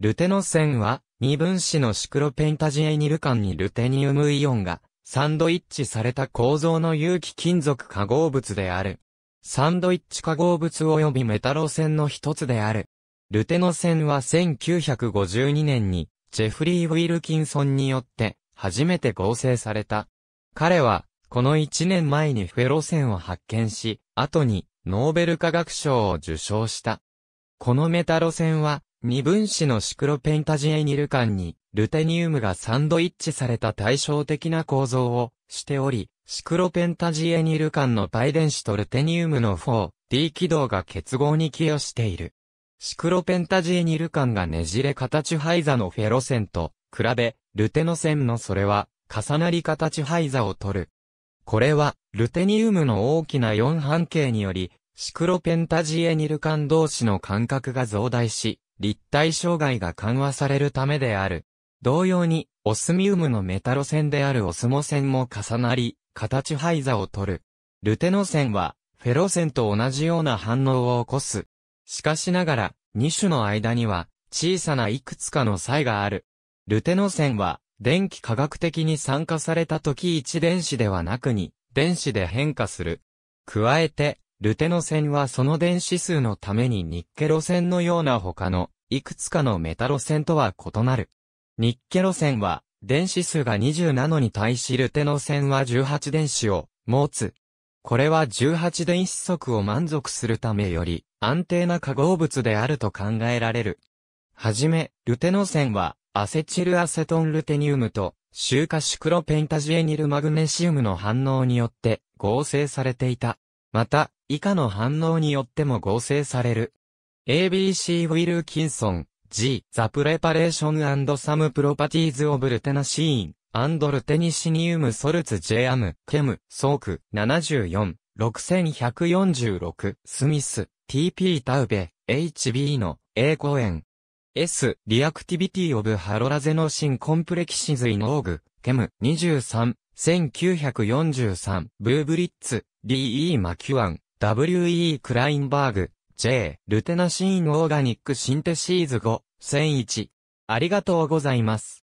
ルテノ線は、二分子のシクロペンタジエニル間にルテニウムイオンが、サンドイッチされた構造の有機金属化合物である。サンドイッチ化合物及びメタロ線の一つである。ルテノ線は1952年に、ジェフリー・ウィルキンソンによって、初めて合成された。彼は、この1年前にフェロ線を発見し、後に、ノーベル化学賞を受賞した。このメタロ線は、二分子のシクロペンタジエニル間に、ルテニウムがサンドイッチされた対照的な構造をしており、シクロペンタジエニル間のパイ電子とルテニウムの 4D 軌道が結合に寄与している。シクロペンタジエニル間がねじれ形配座のフェロ線と比べ、ルテノ線のそれは重なり形配座を取る。これは、ルテニウムの大きな4半径により、シクロペンタジエニル間同士の間隔が増大し、立体障害が緩和されるためである。同様に、オスミウムのメタロ線であるオスモ線も重なり、形配座を取る。ルテノ線は、フェロ線と同じような反応を起こす。しかしながら、2種の間には、小さないくつかの差異がある。ルテノ線は、電気科学的に酸化された時1電子ではなくに、電子で変化する。加えて、ルテノ線はその電子数のためにニッケ路線のような他のいくつかのメタ路線とは異なる。ニッケ路線は電子数が20なのに対しルテノ線は18電子を持つ。これは18電子速を満足するためより安定な化合物であると考えられる。はじめ、ルテノ線はアセチルアセトンルテニウムと周化シクロペンタジエニルマグネシウムの反応によって合成されていた。また、以下の反応によっても合成される。ABC ウィルキンソン、G、The Preparation and Some Properties of Lutenacine, and Lutenicium Salts Jam, Chem, Soak, 74, 6146、スミス、TP タウベ、HB の A 公演。S、リアクティビティオブハロラゼノシンコンプレキシズイノーグ、ケム、23、1943、ブーブリッツ、D.E. マキュアン、W.E. クラインバーグ、J. ルテナシーンオーガニックシンテシーズ5、1001。ありがとうございます。